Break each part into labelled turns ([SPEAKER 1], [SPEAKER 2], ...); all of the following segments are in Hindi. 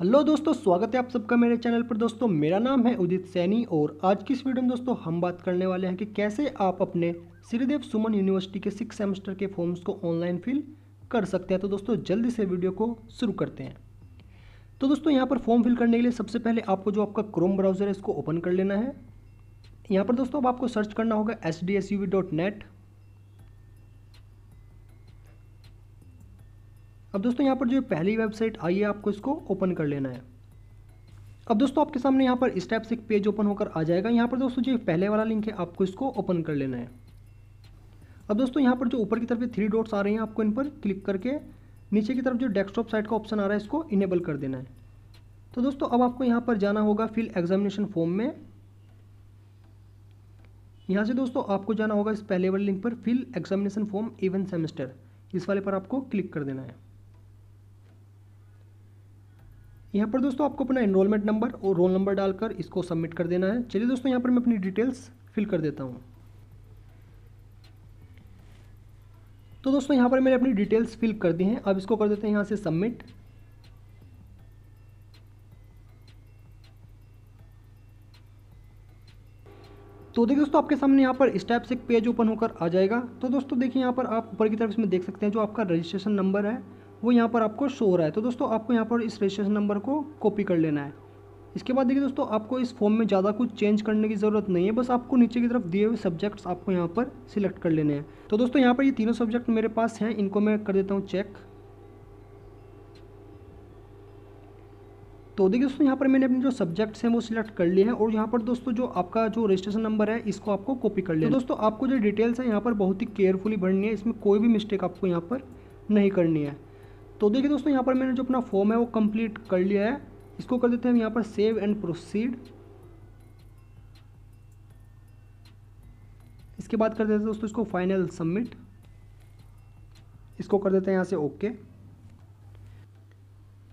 [SPEAKER 1] हेलो दोस्तों स्वागत है आप सबका मेरे चैनल पर दोस्तों मेरा नाम है उदित सैनी और आज की इस वीडियो में दोस्तों हम बात करने वाले हैं कि कैसे आप अपने श्रीदेव सुमन यूनिवर्सिटी के सिक्स सेमेस्टर के फॉर्म्स को ऑनलाइन फिल कर सकते हैं तो दोस्तों जल्दी से वीडियो को शुरू करते हैं तो दोस्तों यहाँ पर फॉर्म फिल करने के लिए सबसे पहले आपको जो आपका क्रोम ब्राउज़र है इसको ओपन कर लेना है यहाँ पर दोस्तों अब आपको सर्च करना होगा एस अब दोस्तों यहाँ पर जो पहली वेबसाइट आई है आपको इसको ओपन कर लेना है अब दोस्तों आपके सामने यहाँ पर स्टेप से एक पेज ओपन होकर आ जाएगा यहाँ पर दोस्तों जो पहले वाला लिंक है आपको इसको ओपन कर लेना है अब दोस्तों यहाँ पर जो ऊपर की तरफ थ्री डॉट्स आ रहे हैं आपको इन पर क्लिक करके नीचे की तरफ जो डेस्कटॉप साइट का ऑप्शन आ रहा है इसको इनेबल कर देना है तो दोस्तों अब आपको यहाँ पर जाना होगा फिल एग्जामिनेशन फॉर्म में यहाँ से दोस्तों आपको जाना होगा इस पहले वाले लिंक पर fill examination form even semester इस वाले पर आपको क्लिक कर देना है यहाँ पर दोस्तों आपको अपना इनरोलमेंट नंबर और रोल नंबर डालकर इसको सबमिट कर देना है चलिए दोस्तों यहाँ पर मैं अपनी डिटेल्स फिल कर देता हूँ तो दोस्तों यहाँ पर मैंने अपनी डिटेल्स फिल कर दी हैं अब इसको कर देते हैं यहाँ से सबमिट तो देखिए दोस्तों आपके सामने यहाँ पर इस से एक पेज ओपन होकर आ जाएगा तो दोस्तों देखिए यहाँ पर आप ऊपर की तरफ इसमें देख सकते हैं जो आपका रजिस्ट्रेशन नंबर है वो यहाँ पर आपको शो हो रहा है तो दोस्तों आपको यहाँ पर इस रजिस्ट्रेशन नंबर को कॉपी कर लेना है इसके बाद देखिए दोस्तों आपको इस फॉर्म में ज़्यादा कुछ चेंज करने की ज़रूरत नहीं है बस आपको नीचे की तरफ दिए हुए सब्जेक्ट्स आपको यहाँ पर सिलेक्ट कर लेने हैं तो दोस्तों यहाँ पर ये तीनों सब्जेक्ट मेरे पास हैं इनको मैं कर देता हूँ चेक तो देखिए दोस्तों यहाँ पर मैंने अपने जो सब्जेक्ट्स हैं वो सिलेक्ट कर लिए हैं और यहाँ पर दोस्तों जो आपका जो रजिस्ट्रेशन नंबर है इसको आपको कॉपी कर लेना तो दोस्तों आपको जो डिटेल्स है यहाँ पर बहुत ही केयरफुली भरनी है इसमें कोई भी मिस्टेक आपको यहाँ पर नहीं करनी है तो देखिए दोस्तों यहाँ पर मैंने जो अपना फॉर्म है वो कंप्लीट कर लिया है इसको कर देते हैं हम यहाँ पर सेव एंड प्रोसीड इसके बाद कर देते हैं दोस्तों इसको फाइनल सबमिट इसको कर देते हैं यहाँ से ओके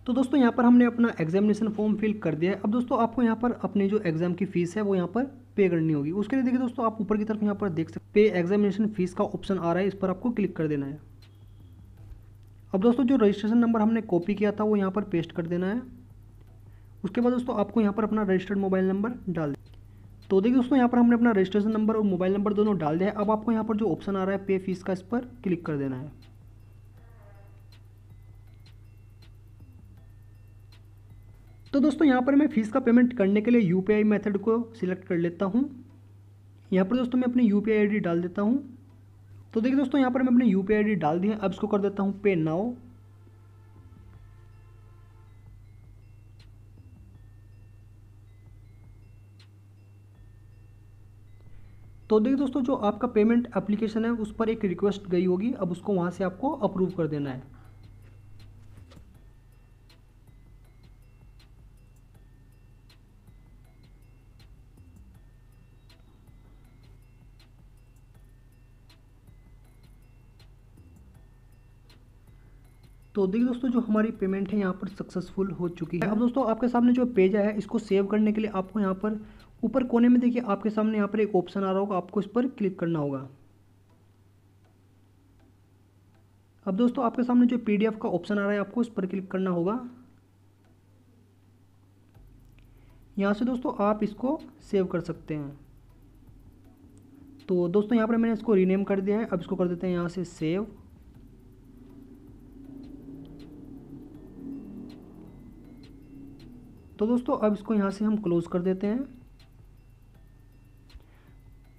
[SPEAKER 1] तो दोस्तों यहाँ पर हमने अपना एग्जामिनेशन फॉर्म फिल कर दिया है अब दोस्तों आपको यहाँ पर अपने जो एग्जाम की फीस है वो यहाँ पर पे करनी होगी उसके लिए देखिए दोस्तों आप ऊपर की तरफ यहाँ पर देख सकते पे एग्जामिनेशन फीस का ऑप्शन आ रहा है इस पर आपको क्लिक कर देना है अब दोस्तों जो रजिस्ट्रेशन नंबर हमने कॉपी किया था वो यहाँ पर पेस्ट कर देना है उसके बाद दोस्तों आपको यहाँ पर अपना रजिस्टर्ड मोबाइल नंबर डाल तो देखिए दोस्तों यहाँ पर हमने अपना रजिस्ट्रेशन नंबर और मोबाइल नंबर दोनों डाल दिया है अब आपको यहाँ पर जो ऑप्शन आ रहा है पे फीस का इस पर क्लिक कर देना है तो दोस्तों यहाँ पर मैं फ़ीस का पेमेंट करने के लिए यू मेथड को सिलेक्ट कर लेता हूँ यहाँ पर दोस्तों मैं अपनी यू पी डाल देता हूँ तो देखिए दोस्तों यहाँ पर मैं अपनी यू पी डाल दी है अब इसको कर देता हूँ पे नाउ तो देखिए दोस्तों जो आपका पेमेंट एप्लीकेशन है उस पर एक रिक्वेस्ट गई होगी अब उसको वहाँ से आपको अप्रूव कर देना है तो देखिए दोस्तों जो हमारी पेमेंट है यहाँ पर सक्सेसफुल हो चुकी है अब दोस्तों आपके सामने जो पेज है इसको सेव करने के लिए आपको यहाँ पर ऊपर कोने में देखिए आपके सामने यहाँ पर एक ऑप्शन आ रहा होगा आपको इस पर क्लिक करना होगा अब दोस्तों आपके सामने जो पी का ऑप्शन आ रहा है आपको इस पर क्लिक करना होगा यहाँ से दोस्तों आप इसको सेव कर सकते हैं तो दोस्तों यहाँ पर मैंने इसको रीनेम कर दिया है अब इसको कर देते हैं यहाँ से सेव तो दोस्तों अब इसको यहाँ से हम क्लोज़ कर देते हैं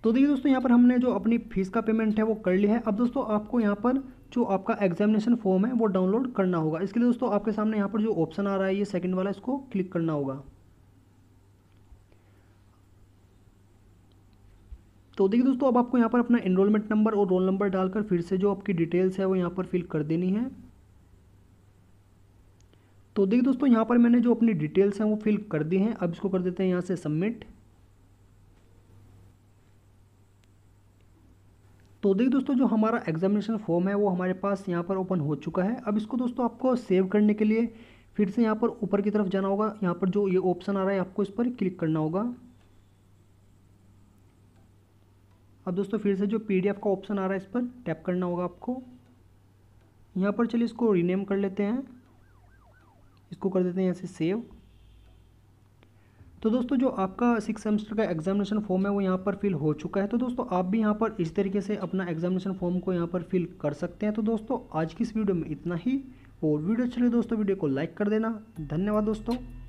[SPEAKER 1] तो देखिए दोस्तों यहाँ पर हमने जो अपनी फीस का पेमेंट है वो कर लिया है अब दोस्तों आपको यहाँ पर जो आपका एग्जामिनेशन फॉर्म है वो डाउनलोड करना होगा इसके लिए दोस्तों आपके सामने यहाँ पर जो ऑप्शन आ रहा है ये सेकंड वाला इसको क्लिक करना होगा तो देखिए दोस्तों अब आपको यहाँ पर अपना एनरोलमेंट नंबर और रोल नंबर डालकर फिर से जो आपकी डिटेल्स है वो यहाँ पर फिल कर देनी है तो देखिए दोस्तों यहाँ पर मैंने जो अपनी डिटेल्स हैं वो फिल कर दी हैं अब इसको कर देते हैं यहाँ से सबमिट तो देखिए दोस्तों जो हमारा एग्जामिनेशन फॉर्म है वो हमारे पास यहाँ पर ओपन हो चुका है अब इसको दोस्तों आपको सेव करने के लिए फिर से यहाँ पर ऊपर की तरफ जाना होगा यहाँ पर जो ये ऑप्शन आ रहा है आपको इस पर क्लिक करना होगा अब दोस्तों फिर से जो पीडीएफ का ऑप्शन आ रहा है इस पर टैप करना होगा आपको यहाँ पर चलिए इसको रीनेम कर लेते हैं इसको कर देते हैं यहाँ से सेव तो दोस्तों जो आपका सिक्स सेमेस्टर का एग्जामिनेशन फॉर्म है वो यहाँ पर फिल हो चुका है तो दोस्तों आप भी यहाँ पर इस तरीके से अपना एग्जामिनेशन फॉर्म को यहाँ पर फिल कर सकते हैं तो दोस्तों आज की इस वीडियो में इतना ही और वीडियो अच्छी लगे दोस्तों वीडियो को लाइक कर देना धन्यवाद दोस्तों